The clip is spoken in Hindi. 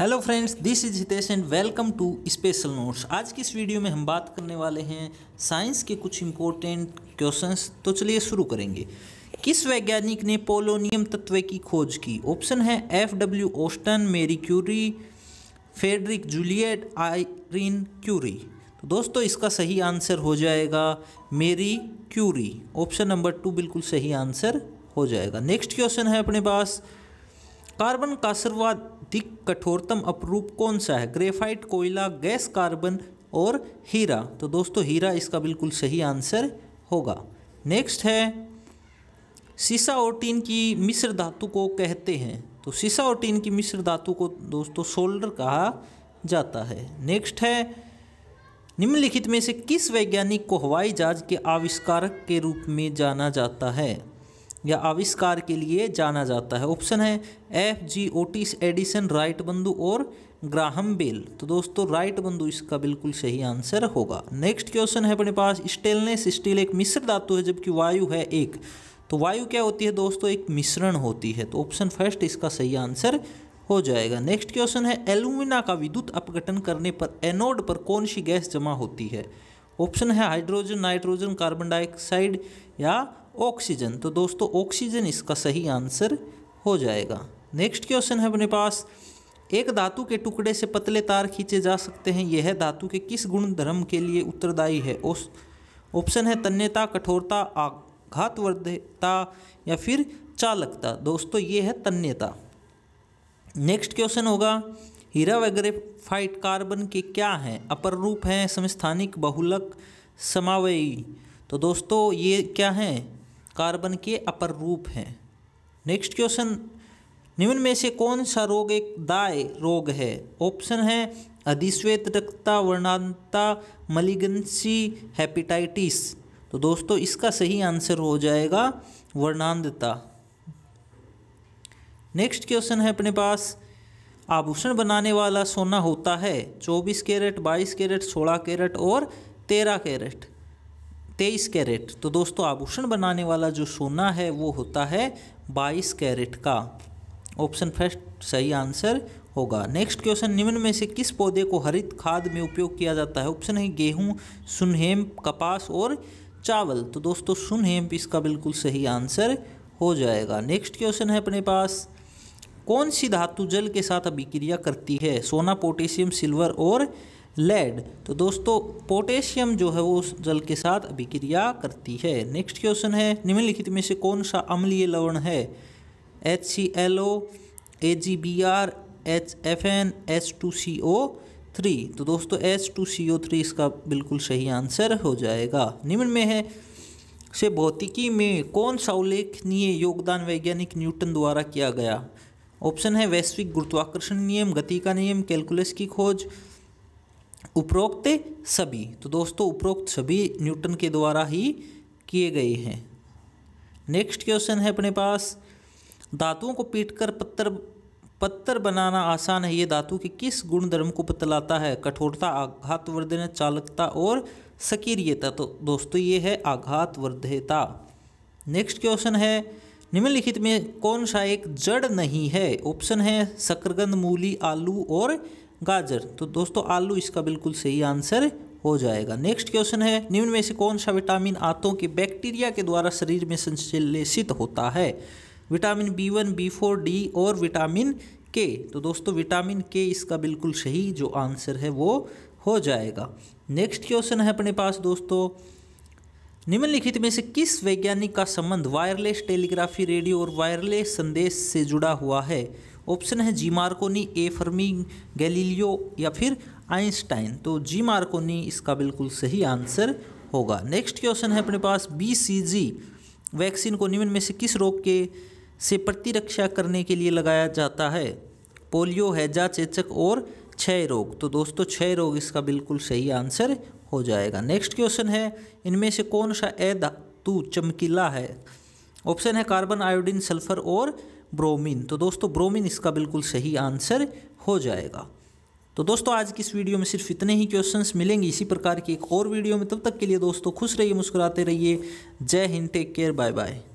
hello friends this is Hitesh and welcome to special notes आज की इस वीडियो में हम बात करने वाले हैं साइंस के कुछ इम्पोर्टेंट क्वेश्चंस तो चलिए शुरू करेंगे किस वैज्ञानिक ने पोलोनियम तत्व की खोज की ऑप्शन है F W Ostwald Marie Curie Frederic Joliot Irene Curie तो दोस्तों इसका सही आंसर हो जाएगा मेरी क्यूरी ऑप्शन नंबर टू बिल्कुल सही आंसर हो जाएगा नेक्स्ट क्वेश्चन है अपने पास कार्बन का सर्वाधिक अधिक कठोरतम अपरूप कौन सा है ग्रेफाइट कोयला गैस कार्बन और हीरा तो दोस्तों हीरा इसका बिल्कुल सही आंसर होगा नेक्स्ट है सीसा और टीन की मिश्र धातु को कहते हैं तो सीसा और टीन की मिश्र धातु को दोस्तों सोल्डर कहा जाता है नेक्स्ट है निम्नलिखित में से किस वैज्ञानिक को हवाई जहाज के आविष्कारक के रूप में जाना जाता है या आविष्कार के लिए जाना जाता है ऑप्शन है F G O T Edison Wright बंधु और ग्राहम बेल तो दोस्तों राइट बंधु इसका बिल्कुल सही आंसर होगा नेक्स्ट क्वेश्चन है अपने पास स्टेनलेस स्टील एक मिश्र धातु है जबकि वायु है एक तो वायु क्या होती है दोस्तों एक मिश्रण होती है तो ऑप्शन फर्स्ट इसका सही आंसर हो जाएगा नेक्स्ट क्वेश्चन है एल्यूमिना का विद्युत अपघटन करने पर एनोड पर कौन सी गैस जमा होती है ऑप्शन है हाइड्रोजन नाइट्रोजन कार्बन डाइऑक्साइड या ऑक्सीजन तो दोस्तों ऑक्सीजन इसका सही आंसर हो जाएगा नेक्स्ट क्वेश्चन है अपने पास एक धातु के टुकड़े से पतले तार खींचे जा सकते हैं यह धातु के किस गुण धर्म के लिए उत्तरदायी है ऑप्शन है तन्यता कठोरता आघातवर्धता या फिर चालकता दोस्तों ये है तन्यता नेक्स्ट क्वेश्चन होगा हीरा वगैरह फाइट कार्बन के क्या हैं अपर रूप हैं समस्थानिक बहुलक समावयी तो दोस्तों ये क्या हैं कार्बन के अपर रूप हैं नेक्स्ट क्वेश्चन निम्न में से कौन सा रोग एक दाय रोग है ऑप्शन है अधिश्वेत रक्तता वर्णांता मलिगेंसी हेपेटाइटिस तो दोस्तों इसका सही आंसर हो जाएगा वर्णांधता नेक्स्ट क्वेश्चन है अपने पास आभूषण बनाने वाला सोना होता है 24 कैरेट 22 कैरेट 16 कैरेट और 13 कैरेट तेईस कैरेट तो दोस्तों आभूषण बनाने वाला जो सोना है वो होता है बाईस कैरेट का ऑप्शन फर्स्ट सही आंसर होगा नेक्स्ट क्वेश्चन निम्न में से किस पौधे को हरित खाद में उपयोग किया जाता है ऑप्शन है गेहूं सुनहेम कपास और चावल तो दोस्तों सुनहेम इसका बिल्कुल सही आंसर हो जाएगा नेक्स्ट क्वेश्चन है अपने पास कौन सी धातु जल के साथ अभिक्रिया करती है सोना पोटेशियम सिल्वर और लेड तो दोस्तों पोटेशियम जो है वो उस जल के साथ अभिक्रिया करती है नेक्स्ट क्वेश्चन है निम्नलिखित में से कौन सा अम्लीय लवण है H C L O A G B R H F N H two C O three तो दोस्तों H two C O three इसका बिल्कुल सही आंसर हो जाएगा निम्न में है से भौतिकी में कौन सा उल्लेखनीय योगदान वैज्ञानिक न्यूटन द्वारा किया गया ऑप्शन है वैश्विक गुरुत्वाकर्षण नियम गति का नियम कैलकुलस की खोज उपरोक्त सभी तो दोस्तों उपरोक्त सभी न्यूटन के द्वारा ही किए गए हैं नेक्स्ट क्वेश्चन है अपने पास धातुओं को पीटकर पत्थर पत्थर बनाना आसान है ये धातु के किस गुण धर्म को बतलाता है कठोरता आघात वर्धन चालकता और सक्रियता तो दोस्तों ये है आघात वर्धता नेक्स्ट क्वेश्चन है निम्नलिखित में कौन सा एक जड़ नहीं है ऑप्शन है शकरगंद मूली आलू और गाजर तो दोस्तों आलू इसका बिल्कुल सही आंसर हो जाएगा नेक्स्ट क्वेश्चन है निम्न में से कौन सा विटामिन आंतों के बैक्टीरिया के द्वारा शरीर में संश्लेषित होता है vitamin B one B four D और विटामिन के तो दोस्तों विटामिन के इसका बिल्कुल सही जो आंसर है वो हो जाएगा नेक्स्ट क्वेश्चन है अपने पास दोस्तों निम्नलिखित में से किस वैज्ञानिक का संबंध वायरलेस टेलीग्राफी रेडियो और वायरलेस संदेश से जुड़ा हुआ है ऑप्शन है G Marconi A Fermi Galileo या फिर आइंस्टाइन तो जी मार्कोनी इसका बिल्कुल सही आंसर होगा नेक्स्ट क्वेश्चन है अपने पास बी सी जी वैक्सीन को निम्न में से किस रोग के से प्रतिरक्षा करने के लिए लगाया जाता है पोलियो हैजा चेचक और क्षय रोग तो दोस्तों क्षय रोग इसका बिल्कुल सही आंसर हो जाएगा नेक्स्ट क्वेश्चन है इनमें से कौन सा ए धातु चमकीला है ऑप्शन है कार्बन आयोडीन सल्फर और ब्रोमीन तो दोस्तों ब्रोमीन इसका बिल्कुल सही आंसर हो जाएगा तो दोस्तों आज की इस वीडियो में सिर्फ इतने ही क्वेश्चंस मिलेंगे इसी प्रकार की एक और वीडियो में तब तक के लिए दोस्तों खुश रहिए मुस्कुराते रहिए जय Hind take care bye bye